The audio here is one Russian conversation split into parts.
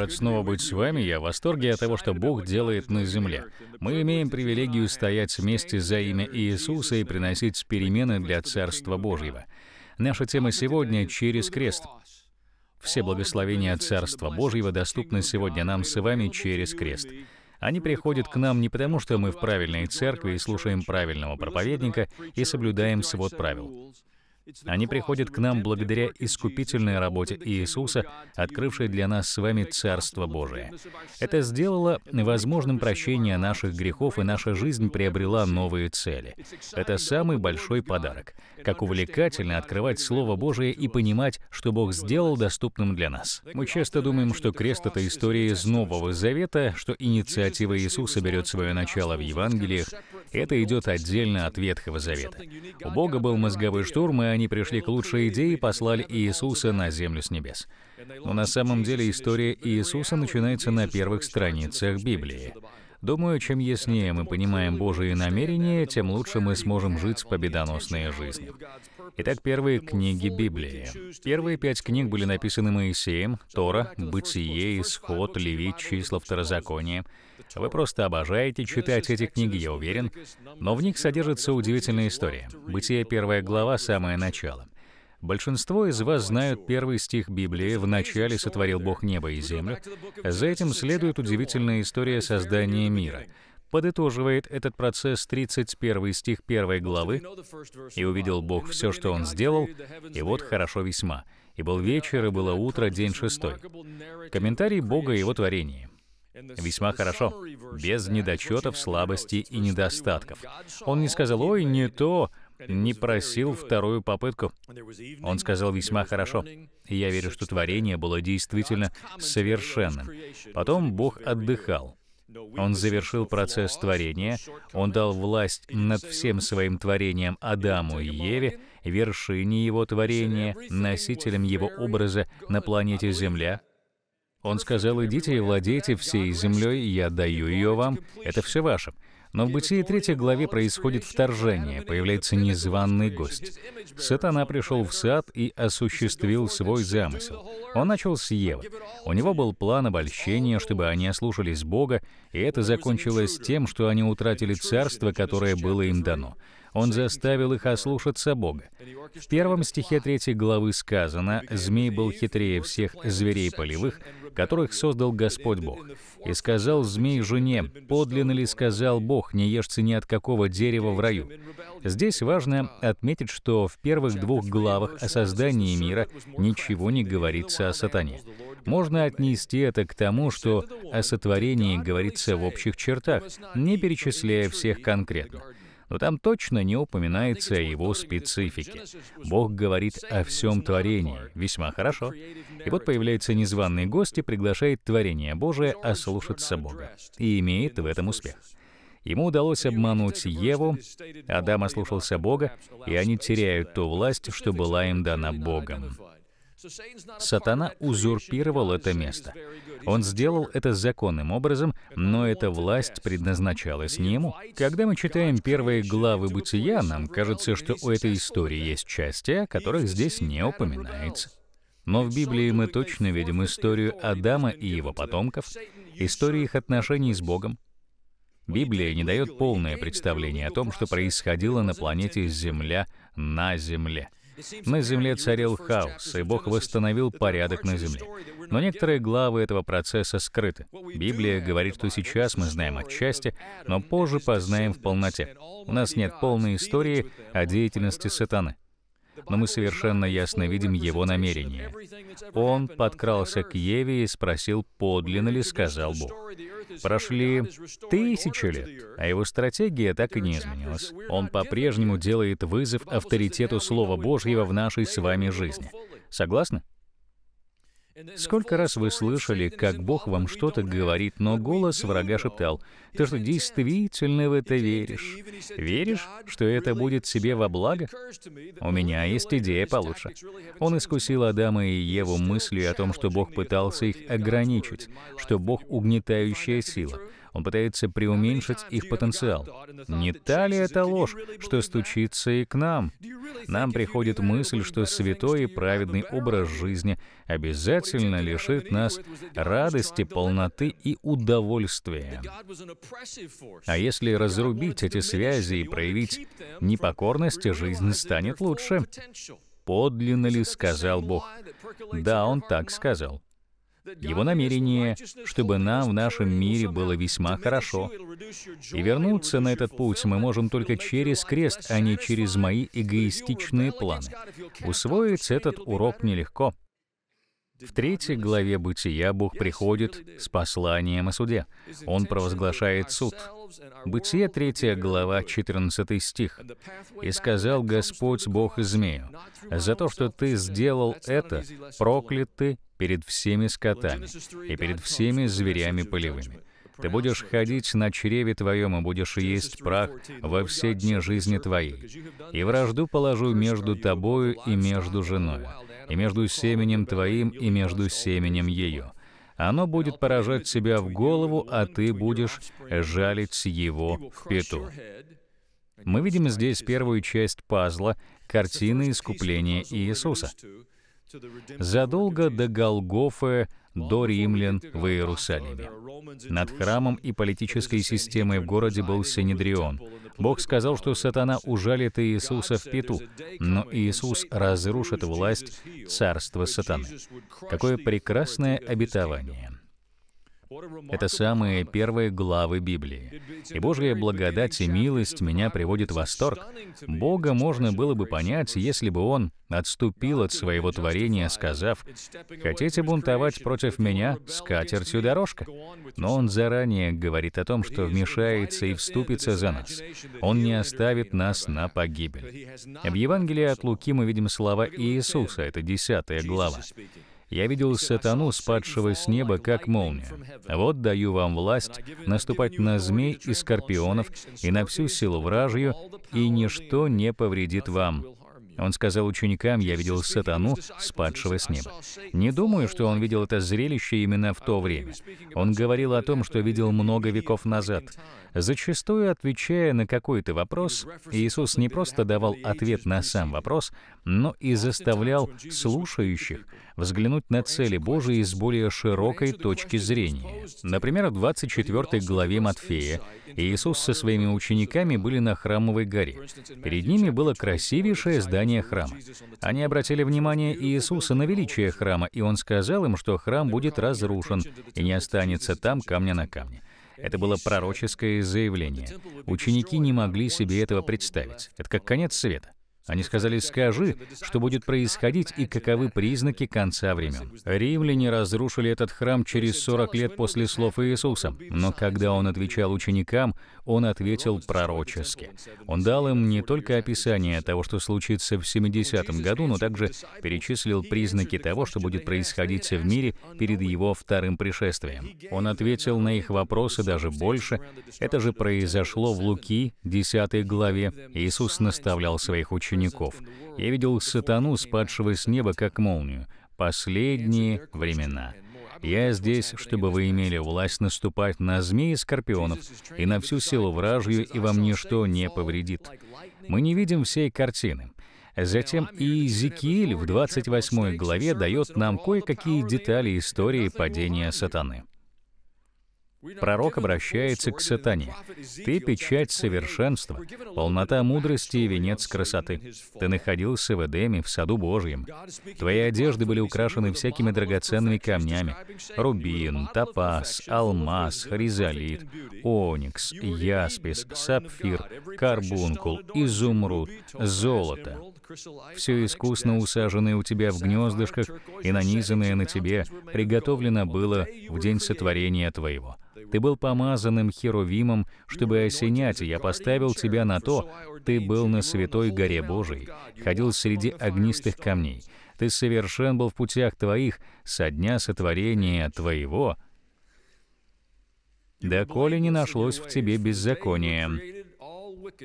рад снова быть с вами. Я в восторге от того, что Бог делает на земле. Мы имеем привилегию стоять вместе за имя Иисуса и приносить перемены для Царства Божьего. Наша тема сегодня — «Через крест». Все благословения Царства Божьего доступны сегодня нам с вами через крест. Они приходят к нам не потому, что мы в правильной церкви и слушаем правильного проповедника и соблюдаем свод правил. Они приходят к нам благодаря искупительной работе Иисуса, открывшей для нас с вами Царство Божие. Это сделало возможным прощение наших грехов, и наша жизнь приобрела новые цели. Это самый большой подарок. Как увлекательно открывать Слово Божие и понимать, что Бог сделал доступным для нас. Мы часто думаем, что крест — это история из Нового Завета, что инициатива Иисуса берет свое начало в Евангелиях. Это идет отдельно от Ветхого Завета. У Бога был мозговой штурм, и они они пришли к лучшей идее и послали Иисуса на землю с небес. Но на самом деле история Иисуса начинается на первых страницах Библии. Думаю, чем яснее мы понимаем Божие намерения, тем лучше мы сможем жить победоносной жизнью. Итак, первые книги Библии. Первые пять книг были написаны Моисеем, Тора, Бытие, Исход, Левит, Числа, Второзаконие — вы просто обожаете читать эти книги, я уверен, но в них содержится удивительная история. Бытие первая глава — самое начало. Большинство из вас знают первый стих Библии «В начале сотворил Бог небо и землю». За этим следует удивительная история создания мира. Подытоживает этот процесс 31 стих 1 главы. «И увидел Бог все, что Он сделал, и вот хорошо весьма. И был вечер, и было утро, день шестой». Комментарий Бога и Его творения. Весьма хорошо, без недочетов, слабостей и недостатков. Он не сказал «Ой, не то», не просил вторую попытку. Он сказал весьма хорошо. я верю, что творение было действительно совершенным. Потом Бог отдыхал. Он завершил процесс творения, он дал власть над всем своим творением Адаму и Еве, вершине его творения, носителям его образа на планете Земля, он сказал, идите и владейте всей землей, я даю ее вам, это все ваше. Но в Бытии 3 главе происходит вторжение, появляется незваный гость. Сатана пришел в сад и осуществил свой замысел. Он начал с Евы. У него был план обольщения, чтобы они ослушались Бога, и это закончилось тем, что они утратили царство, которое было им дано. Он заставил их ослушаться Бога. В первом стихе 3 главы сказано, «Змей был хитрее всех зверей полевых, которых создал Господь Бог. И сказал змей жене, подлинно ли сказал Бог, не ешьте ни от какого дерева в раю. Здесь важно отметить, что в первых двух главах о создании мира ничего не говорится о сатане. Можно отнести это к тому, что о сотворении говорится в общих чертах, не перечисляя всех конкретно но там точно не упоминается о его специфике. Бог говорит о всем творении, весьма хорошо. И вот появляется незваный гость и приглашает творение Божие ослушаться Бога, и имеет в этом успех. Ему удалось обмануть Еву, Адам ослушался Бога, и они теряют ту власть, что была им дана Богом. Сатана узурпировал это место. Он сделал это законным образом, но эта власть предназначалась не ему. Когда мы читаем первые главы Бытия, нам кажется, что у этой истории есть части, о которых здесь не упоминается. Но в Библии мы точно видим историю Адама и его потомков, историю их отношений с Богом. Библия не дает полное представление о том, что происходило на планете Земля на Земле — на земле царил хаос, и Бог восстановил порядок на земле. Но некоторые главы этого процесса скрыты. Библия говорит, что сейчас мы знаем отчасти, но позже познаем в полноте. У нас нет полной истории о деятельности сатаны но мы совершенно ясно видим его намерение. Он подкрался к Еве и спросил, подлинно ли сказал Бог. Прошли тысячи лет, а его стратегия так и не изменилась. Он по-прежнему делает вызов авторитету Слова Божьего в нашей с вами жизни. Согласны? Сколько раз вы слышали, как Бог вам что-то говорит, но голос врага шептал, «Ты что, действительно в это веришь? Веришь, что это будет себе во благо? У меня есть идея получше». Он искусил Адама и Еву мыслью о том, что Бог пытался их ограничить, что Бог — угнетающая сила — он пытается преуменьшить их потенциал. Не та ли это ложь, что стучится и к нам? Нам приходит мысль, что святой и праведный образ жизни обязательно лишит нас радости, полноты и удовольствия. А если разрубить эти связи и проявить непокорность, жизнь станет лучше. Подлинно ли сказал Бог? Да, Он так сказал. Его намерение, чтобы нам в нашем мире было весьма хорошо. И вернуться на этот путь мы можем только через крест, а не через мои эгоистичные планы. Усвоить этот урок нелегко. В третьей главе Бытия Бог приходит с посланием о суде. Он провозглашает суд. Бытие 3 глава 14 стих. «И сказал Господь Бог змею, за то, что ты сделал это, проклят ты перед всеми скотами и перед всеми зверями полевыми». Ты будешь ходить на чреве твоем и будешь есть прах во все дни жизни твоей. И вражду положу между тобою и между женой, и между семенем твоим, и между семенем ее. Оно будет поражать тебя в голову, а ты будешь жалить его в пету». Мы видим здесь первую часть пазла картины искупления Иисуса. Задолго до Голгофы до римлян в Иерусалиме. Над храмом и политической системой в городе был Синедрион. Бог сказал, что сатана ужалит Иисуса в пету, но Иисус разрушит власть царства сатаны. Какое прекрасное обетование! Это самые первые главы Библии. И Божья благодать и милость меня приводит в восторг. Бога можно было бы понять, если бы Он отступил от своего творения, сказав, «Хотите бунтовать против меня? скатертью дорожка». Но Он заранее говорит о том, что вмешается и вступится за нас. Он не оставит нас на погибель. В Евангелии от Луки мы видим слова Иисуса, это 10 глава. Я видел сатану, спадшего с неба, как молния. Вот даю вам власть наступать на змей и скорпионов и на всю силу вражью, и ничто не повредит вам». Он сказал ученикам, «Я видел сатану, спадшего с неба». Не думаю, что он видел это зрелище именно в то время. Он говорил о том, что видел много веков назад. Зачастую, отвечая на какой-то вопрос, Иисус не просто давал ответ на сам вопрос, но и заставлял слушающих взглянуть на цели Божии с более широкой точки зрения. Например, в 24 главе Матфея Иисус со своими учениками были на Храмовой горе. Перед ними было красивейшее здание храма. Они обратили внимание Иисуса на величие храма, и Он сказал им, что храм будет разрушен и не останется там камня на камне. Это было пророческое заявление. Ученики не могли себе этого представить. Это как конец света. Они сказали, скажи, что будет происходить и каковы признаки конца времен. Римляне разрушили этот храм через 40 лет после слов Иисуса, но когда он отвечал ученикам, он ответил пророчески. Он дал им не только описание того, что случится в 70-м году, но также перечислил признаки того, что будет происходить в мире перед его вторым пришествием. Он ответил на их вопросы даже больше. Это же произошло в Луки, 10 главе. Иисус наставлял своих учеников учеников. Я видел сатану, спадшего с неба, как молнию. Последние времена. Я здесь, чтобы вы имели власть наступать на змеи и скорпионов, и на всю силу вражью, и вам ничто не повредит. Мы не видим всей картины. Затем Иезекииль в 28 главе дает нам кое-какие детали истории падения сатаны. Пророк обращается к сатане. «Ты — печать совершенства, полнота мудрости и венец красоты. Ты находился в Эдеме, в саду Божьем. Твои одежды были украшены всякими драгоценными камнями — рубин, топаз, алмаз, хризолит, оникс, яспис, сапфир, карбункул, изумруд, золото. Все искусно усаженное у тебя в гнездышках и нанизанное на тебе приготовлено было в день сотворения твоего». Ты был помазанным Херувимом, чтобы осенять, и я поставил тебя на то. Ты был на святой горе Божией, ходил среди огнистых камней. Ты совершен был в путях твоих со дня сотворения твоего, доколе не нашлось в тебе беззакония.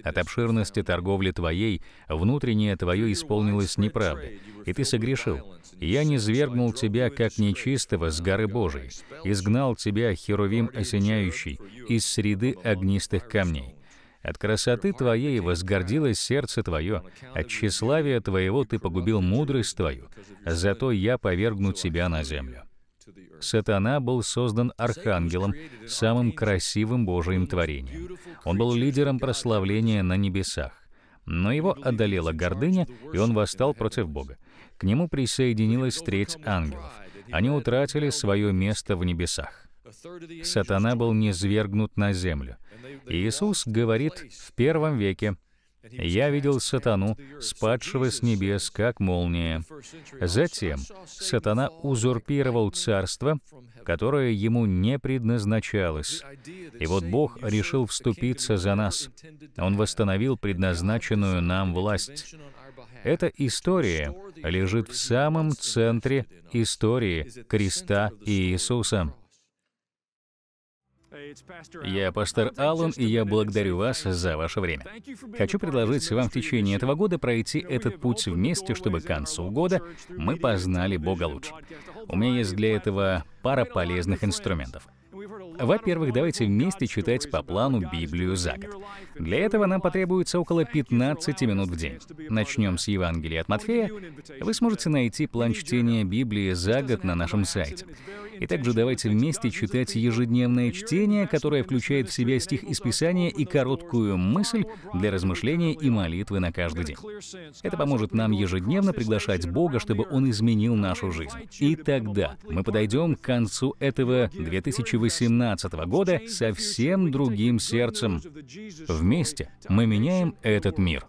От обширности торговли твоей внутреннее твое исполнилось неправдой, и ты согрешил. Я не свергнул тебя, как нечистого, с горы Божией, изгнал тебя, Херувим осеняющий, из среды огнистых камней. От красоты твоей возгордилось сердце твое, от тщеславия твоего ты погубил мудрость твою, зато я повергну тебя на землю». Сатана был создан архангелом, самым красивым Божиим творением. Он был лидером прославления на небесах. Но его одолела гордыня, и он восстал против Бога. К нему присоединилась треть ангелов. Они утратили свое место в небесах. Сатана был низвергнут на землю. Иисус говорит в первом веке, я видел сатану, спадшего с небес, как молния. Затем сатана узурпировал царство, которое ему не предназначалось. И вот Бог решил вступиться за нас. Он восстановил предназначенную нам власть. Эта история лежит в самом центре истории креста и Иисуса. Я пастор Аллан, и я благодарю вас за ваше время. Хочу предложить вам в течение этого года пройти этот путь вместе, чтобы к концу года мы познали Бога лучше. У меня есть для этого пара полезных инструментов. Во-первых, давайте вместе читать по плану Библию за год. Для этого нам потребуется около 15 минут в день. Начнем с Евангелия от Матфея. Вы сможете найти план чтения Библии за год на нашем сайте. И также давайте вместе читать ежедневное чтение, которое включает в себя стих из Писания и короткую мысль для размышления и молитвы на каждый день. Это поможет нам ежедневно приглашать Бога, чтобы Он изменил нашу жизнь. И тогда мы подойдем к концу этого 2018 2013 года совсем другим сердцем. Вместе мы меняем этот мир.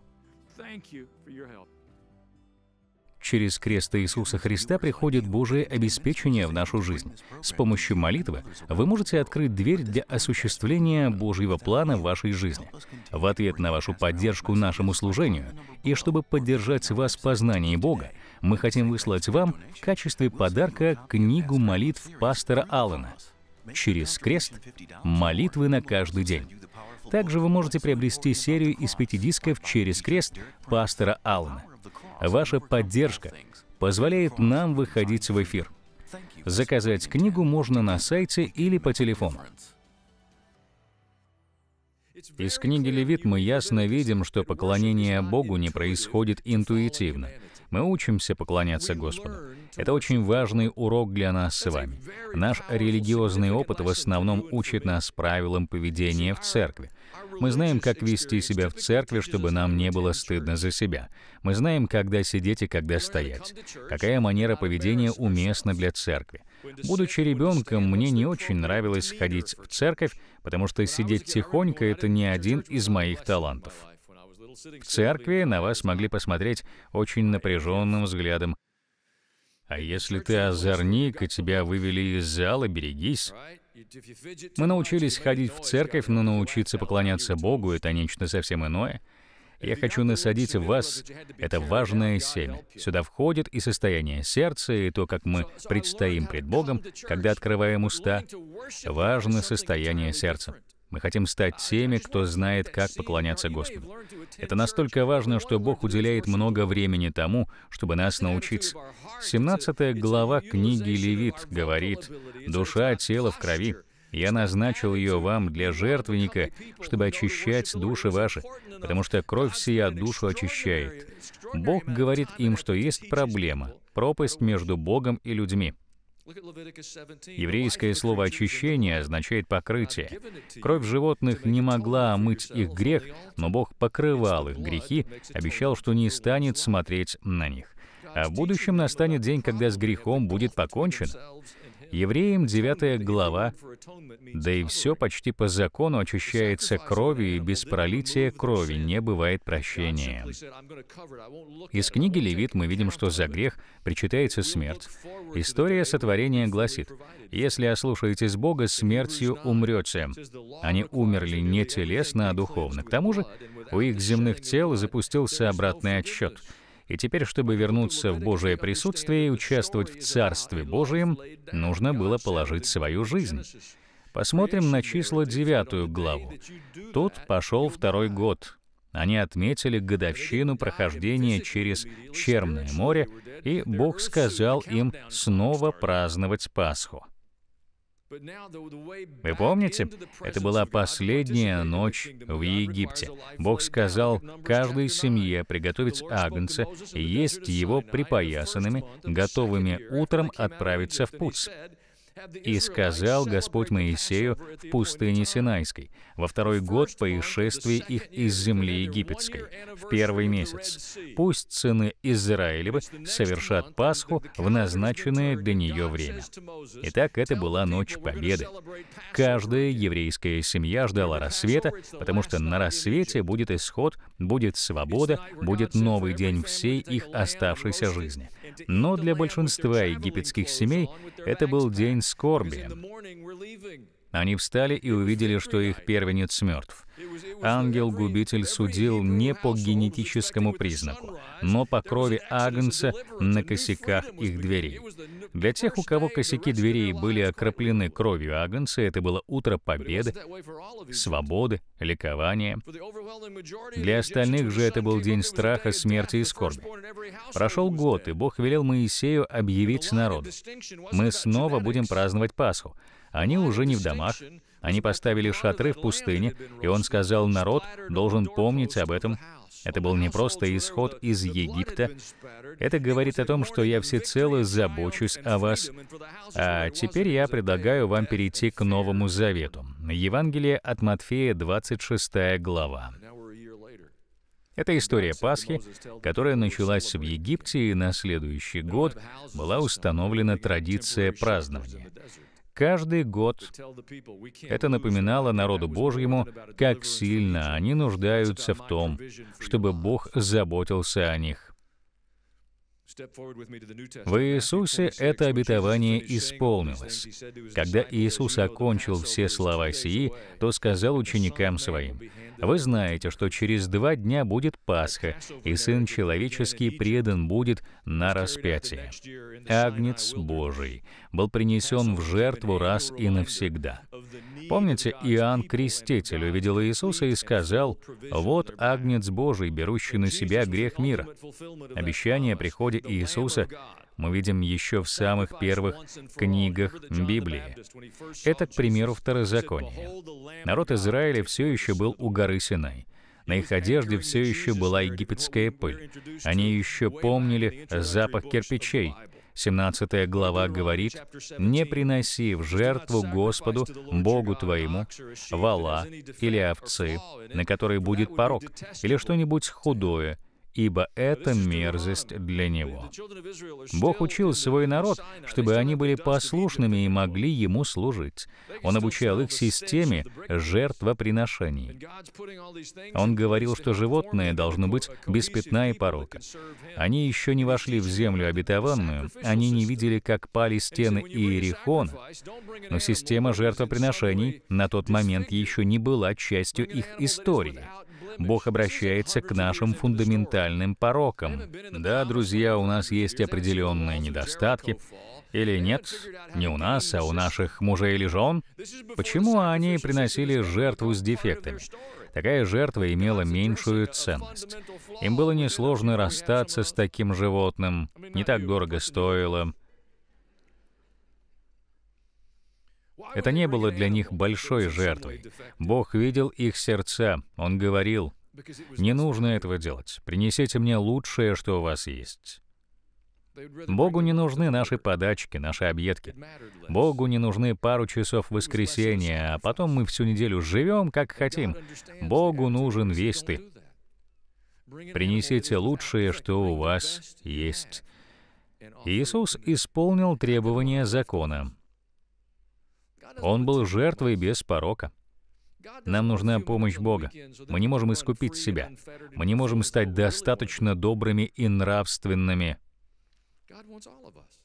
Через крест Иисуса Христа приходит Божие обеспечение в нашу жизнь. С помощью молитвы вы можете открыть дверь для осуществления Божьего плана в вашей жизни. В ответ на вашу поддержку нашему служению и чтобы поддержать вас в познании Бога, мы хотим выслать вам в качестве подарка книгу молитв пастора Аллена через крест молитвы на каждый день. Также вы можете приобрести серию из пяти дисков «Через крест» пастора Алана. Ваша поддержка позволяет нам выходить в эфир. Заказать книгу можно на сайте или по телефону. Из книги Левит мы ясно видим, что поклонение Богу не происходит интуитивно. Мы учимся поклоняться Господу. Это очень важный урок для нас с вами. Наш религиозный опыт в основном учит нас правилам поведения в церкви. Мы знаем, как вести себя в церкви, чтобы нам не было стыдно за себя. Мы знаем, когда сидеть и когда стоять. Какая манера поведения уместна для церкви. Будучи ребенком, мне не очень нравилось ходить в церковь, потому что сидеть тихонько — это не один из моих талантов. В церкви на вас могли посмотреть очень напряженным взглядом, а если ты озорник и тебя вывели из зала, берегись. Мы научились ходить в церковь, но научиться поклоняться Богу — это нечто совсем иное. Я хочу насадить в вас это важное семя. Сюда входит и состояние сердца, и то, как мы предстоим пред Богом, когда открываем уста. Важно состояние сердца. Мы хотим стать теми, кто знает, как поклоняться Господу. Это настолько важно, что Бог уделяет много времени тому, чтобы нас научиться. 17 глава книги Левит говорит, «Душа, тело в крови, я назначил ее вам для жертвенника, чтобы очищать души ваши, потому что кровь сия душу очищает». Бог говорит им, что есть проблема, пропасть между Богом и людьми. Еврейское слово «очищение» означает «покрытие». Кровь животных не могла омыть их грех, но Бог покрывал их грехи, обещал, что не станет смотреть на них. А в будущем настанет день, когда с грехом будет покончен. Евреям 9 глава, да и все почти по закону очищается кровью, и без пролития крови не бывает прощения. Из книги Левит мы видим, что за грех причитается смерть. История сотворения гласит, «Если ослушаетесь Бога, смертью умрете». Они умерли не телесно, а духовно. К тому же у их земных тел запустился обратный отсчет — и теперь, чтобы вернуться в Божие присутствие и участвовать в Царстве Божьем, нужно было положить свою жизнь. Посмотрим на число девятую главу. Тут пошел второй год. Они отметили годовщину прохождения через Черное море, и Бог сказал им снова праздновать Пасху. Вы помните? Это была последняя ночь в Египте. Бог сказал каждой семье приготовить агнца, есть его припоясанными, готовыми утром отправиться в путь. «И сказал Господь Моисею в пустыне Синайской, во второй год происшествий их из земли египетской, в первый месяц, пусть сыны Израилевы совершат Пасху в назначенное для нее время». Итак, это была Ночь Победы. Каждая еврейская семья ждала рассвета, потому что на рассвете будет исход, будет свобода, будет новый день всей их оставшейся жизни. Но для большинства египетских семей это был день скорби. Они встали и увидели, что их первенец мертв. Ангел-губитель судил не по генетическому признаку, но по крови агнца на косяках их дверей. Для тех, у кого косяки дверей были окроплены кровью агнца, это было утро победы, свободы, ликования. Для остальных же это был день страха, смерти и скорби. Прошел год, и Бог велел Моисею объявить народу. Мы снова будем праздновать Пасху. Они уже не в домах. Они поставили шатры в пустыне, и он сказал, народ должен помнить об этом. Это был не просто исход из Египта. Это говорит о том, что я всецело забочусь о вас. А теперь я предлагаю вам перейти к Новому Завету. Евангелие от Матфея, 26 глава. Эта история Пасхи, которая началась в Египте и на следующий год, была установлена традиция празднования. Каждый год это напоминало народу Божьему, как сильно они нуждаются в том, чтобы Бог заботился о них. В Иисусе это обетование исполнилось. Когда Иисус окончил все слова сии, то сказал ученикам своим, «Вы знаете, что через два дня будет Пасха, и Сын Человеческий предан будет на распятие. Агнец Божий был принесен в жертву раз и навсегда». Помните, Иоанн Креститель увидел Иисуса и сказал, «Вот Агнец Божий, берущий на себя грех мира». Обещание приходит Господа Иисуса мы видим еще в самых первых книгах Библии. Это, к примеру, Второзаконие. Народ Израиля все еще был у горы Синай. На их одежде все еще была египетская пыль. Они еще помнили запах кирпичей. 17 глава говорит, «Не приноси в жертву Господу, Богу твоему, вала или овцы, на которой будет порог, или что-нибудь худое, ибо это мерзость для него. Бог учил свой народ, чтобы они были послушными и могли ему служить. Он обучал их системе жертвоприношений. Он говорил, что животное должно быть без пятна и порока. Они еще не вошли в землю обетованную, они не видели, как пали стены Иерихона, но система жертвоприношений на тот момент еще не была частью их истории. Бог обращается к нашим фундаментальным порокам. Да, друзья, у нас есть определенные недостатки, или нет, не у нас, а у наших мужей или жен. Почему они приносили жертву с дефектами? Такая жертва имела меньшую ценность. Им было несложно расстаться с таким животным, не так дорого стоило, Это не было для них большой жертвой. Бог видел их сердца. Он говорил, «Не нужно этого делать. Принесите мне лучшее, что у вас есть». Богу не нужны наши подачки, наши объедки. Богу не нужны пару часов воскресенья, а потом мы всю неделю живем, как хотим. Богу нужен весь ты. Принесите лучшее, что у вас есть. Иисус исполнил требования закона. Он был жертвой без порока. Нам нужна помощь Бога. Мы не можем искупить себя. Мы не можем стать достаточно добрыми и нравственными.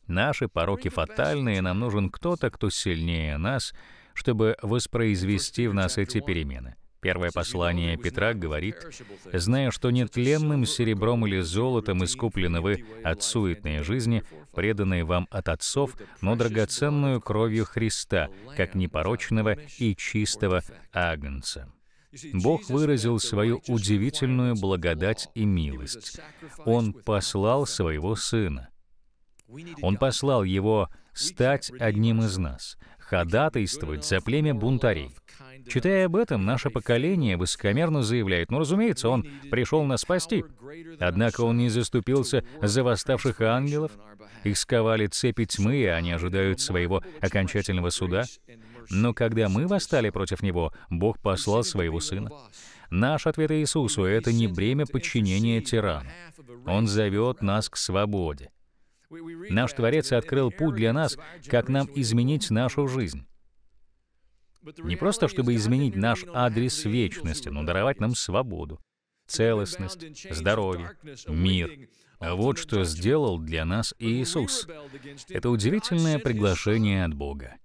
Наши пороки фатальные, нам нужен кто-то, кто сильнее нас, чтобы воспроизвести в нас эти перемены. Первое послание Петра говорит, «Зная, что нетленным серебром или золотом искуплены вы от суетной жизни, преданные вам от отцов, но драгоценную кровью Христа, как непорочного и чистого агнца». Бог выразил свою удивительную благодать и милость. Он послал своего Сына. Он послал его стать одним из нас, ходатайствовать за племя бунтарей, Читая об этом, наше поколение высокомерно заявляет, ну, разумеется, он пришел нас спасти. Однако он не заступился за восставших ангелов. Их сковали цепи тьмы, и они ожидают своего окончательного суда. Но когда мы восстали против него, Бог послал своего Сына. Наш ответ Иисусу — это не бремя подчинения тирану. Он зовет нас к свободе. Наш Творец открыл путь для нас, как нам изменить нашу жизнь. Не просто, чтобы изменить наш адрес вечности, но даровать нам свободу, целостность, здоровье, мир. Вот что сделал для нас Иисус. Это удивительное приглашение от Бога.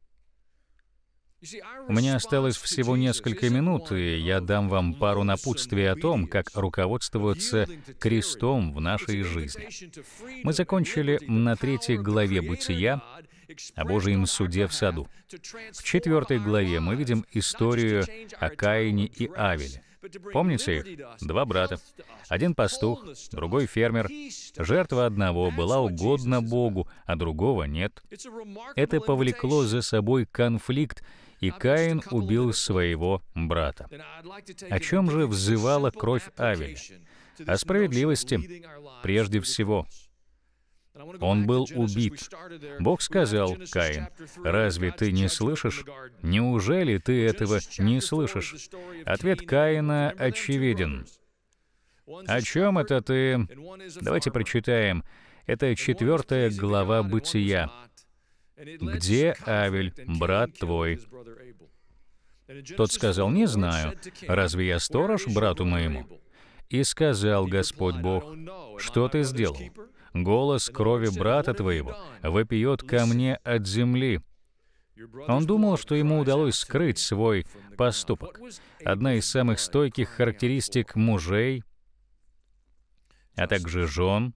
У меня осталось всего несколько минут, и я дам вам пару напутствий о том, как руководствоваться крестом в нашей жизни. Мы закончили на третьей главе «Бытия», о Божьем суде в саду. В четвертой главе мы видим историю о Каине и Авеле. Помните их? Два брата. Один пастух, другой фермер. Жертва одного была угодна Богу, а другого нет. Это повлекло за собой конфликт, и Каин убил своего брата. О чем же взывала кровь Авеля? О справедливости, прежде всего. Он был убит. Бог сказал, Каин, «Разве ты не слышишь? Неужели ты этого не слышишь?» Ответ Каина очевиден. О чем это ты? Давайте прочитаем. Это четвертая глава Бытия. «Где Авель, брат твой?» Тот сказал, «Не знаю. Разве я сторож брату моему?» И сказал Господь Бог, «Что ты сделал? Голос крови брата твоего вопиет ко мне от земли». Он думал, что ему удалось скрыть свой поступок. Одна из самых стойких характеристик мужей, а также жен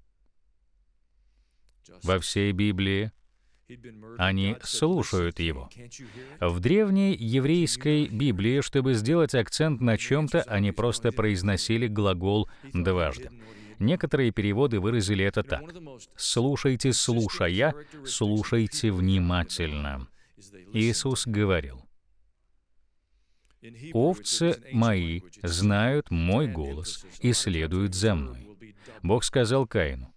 во всей Библии они слушают его. В древней еврейской Библии, чтобы сделать акцент на чем-то, они просто произносили глагол дважды. Некоторые переводы выразили это так. «Слушайте, слушая, слушайте внимательно». Иисус говорил, «Овцы мои знают мой голос и следуют за мной». Бог сказал Каину,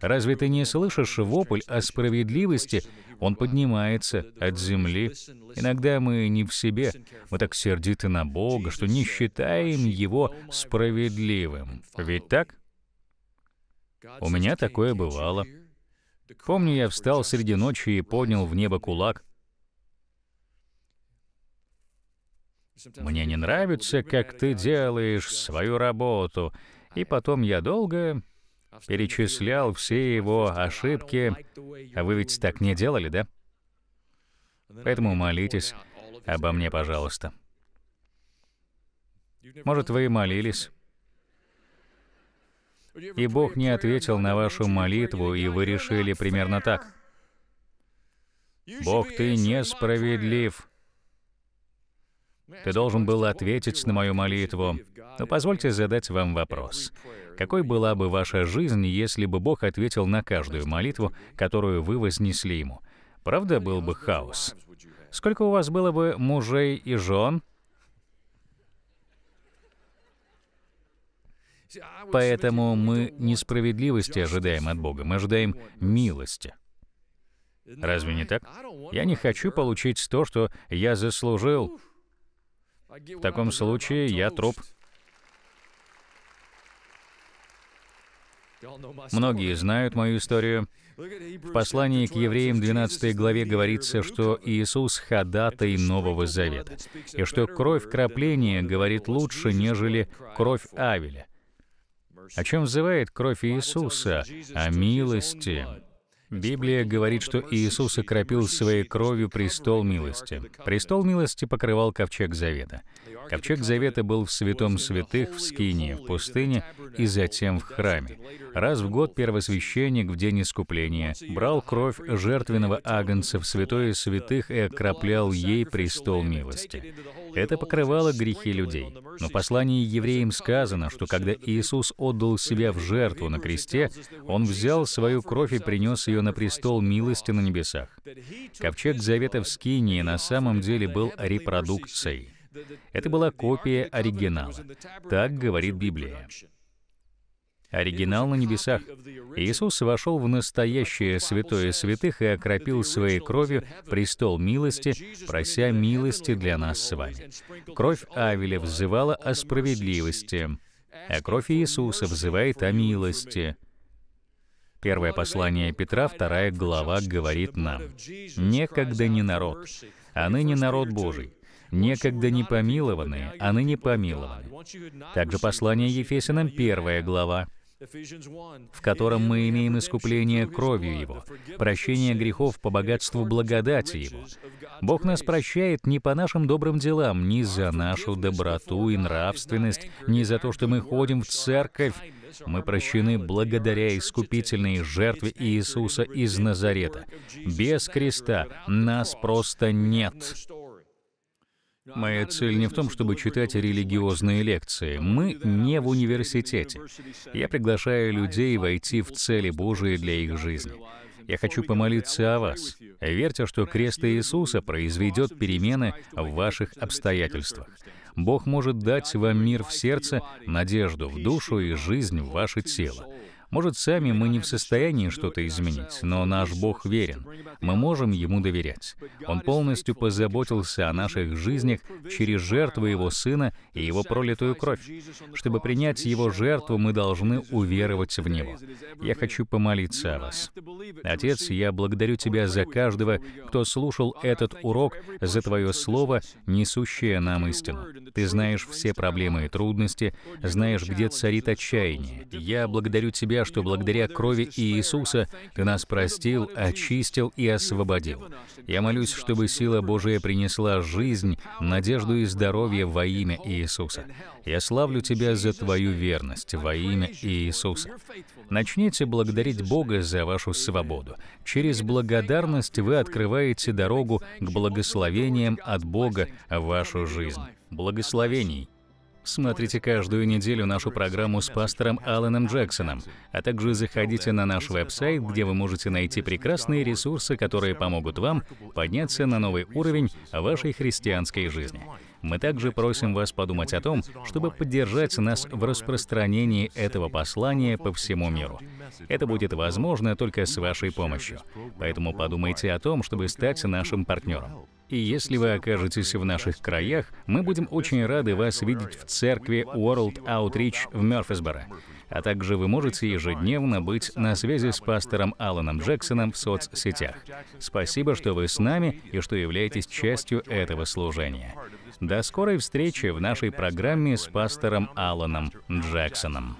Разве ты не слышишь вопль о справедливости? Он поднимается от земли. Иногда мы не в себе. Мы так сердиты на Бога, что не считаем Его справедливым. Ведь так? У меня такое бывало. Помню, я встал среди ночи и поднял в небо кулак. Мне не нравится, как ты делаешь свою работу. И потом я долго перечислял все его ошибки, а вы ведь так не делали, да? Поэтому молитесь обо мне, пожалуйста. Может, вы молились, и Бог не ответил на вашу молитву, и вы решили примерно так. «Бог, ты несправедлив. Ты должен был ответить на мою молитву». Но ну, позвольте задать вам вопрос. Какой была бы ваша жизнь, если бы Бог ответил на каждую молитву, которую вы вознесли Ему? Правда, был бы хаос? Сколько у вас было бы мужей и жен? Поэтому мы несправедливости ожидаем от Бога, мы ожидаем милости. Разве не так? Я не хочу получить то, что я заслужил. В таком случае я труп. Многие знают мою историю. В послании к евреям 12 главе говорится, что Иисус — ходатай Нового Завета, и что кровь кропления говорит лучше, нежели кровь Авеля о чем взывает кровь Иисуса, о милости, Библия говорит, что Иисус окропил своей кровью престол милости. Престол милости покрывал ковчег завета. Ковчег завета был в святом святых в Скинии, в пустыне и затем в храме. Раз в год первосвященник в день искупления брал кровь жертвенного агнца в святое святых и окроплял ей престол милости. Это покрывало грехи людей. Но в послании евреям сказано, что когда Иисус отдал себя в жертву на кресте, Он взял свою кровь и принес ее ее на престол милости на небесах. Ковчег Завета в Скинии на самом деле был репродукцией. Это была копия оригинала. Так говорит Библия. Оригинал на небесах. Иисус вошел в настоящее святое святых и окропил своей кровью престол милости, прося милости для нас с вами. Кровь Авеля взывала о справедливости, а кровь Иисуса взывает о милости. Первое послание Петра, вторая глава, говорит нам, «Некогда не народ, а ныне народ Божий, некогда не помилованные, а ныне помилованы». Также послание Ефесянам, первая глава, в котором мы имеем искупление кровью Его, прощение грехов по богатству благодати Его, Бог нас прощает не по нашим добрым делам, не за нашу доброту и нравственность, не за то, что мы ходим в церковь. Мы прощены благодаря искупительной жертве Иисуса из Назарета. Без креста нас просто нет. Моя цель не в том, чтобы читать религиозные лекции. Мы не в университете. Я приглашаю людей войти в цели Божии для их жизни я хочу помолиться о вас. Верьте, что крест Иисуса произведет перемены в ваших обстоятельствах. Бог может дать вам мир в сердце, надежду в душу и жизнь в ваше тело. Может, сами мы не в состоянии что-то изменить, но наш Бог верен. Мы можем Ему доверять. Он полностью позаботился о наших жизнях через жертву Его Сына и Его пролитую кровь. Чтобы принять Его жертву, мы должны уверовать в Него. Я хочу помолиться о вас. Отец, я благодарю Тебя за каждого, кто слушал этот урок, за Твое Слово, несущее нам истину. Ты знаешь все проблемы и трудности, знаешь, где царит отчаяние. Я благодарю Тебя Благодаря, что благодаря крови Иисуса Ты нас простил, очистил и освободил. Я молюсь, чтобы сила Божия принесла жизнь, надежду и здоровье во имя Иисуса. Я славлю Тебя за Твою верность во имя Иисуса. Начните благодарить Бога за вашу свободу. Через благодарность вы открываете дорогу к благословениям от Бога в вашу жизнь. Благословений! Смотрите каждую неделю нашу программу с пастором Алленом Джексоном, а также заходите на наш веб-сайт, где вы можете найти прекрасные ресурсы, которые помогут вам подняться на новый уровень вашей христианской жизни. Мы также просим вас подумать о том, чтобы поддержать нас в распространении этого послания по всему миру. Это будет возможно только с вашей помощью. Поэтому подумайте о том, чтобы стать нашим партнером. И если вы окажетесь в наших краях, мы будем очень рады вас видеть в церкви World Outreach в Мерфисборо. А также вы можете ежедневно быть на связи с пастором Аланом Джексоном в соцсетях. Спасибо, что вы с нами и что являетесь частью этого служения. До скорой встречи в нашей программе с пастором Аланом Джексоном.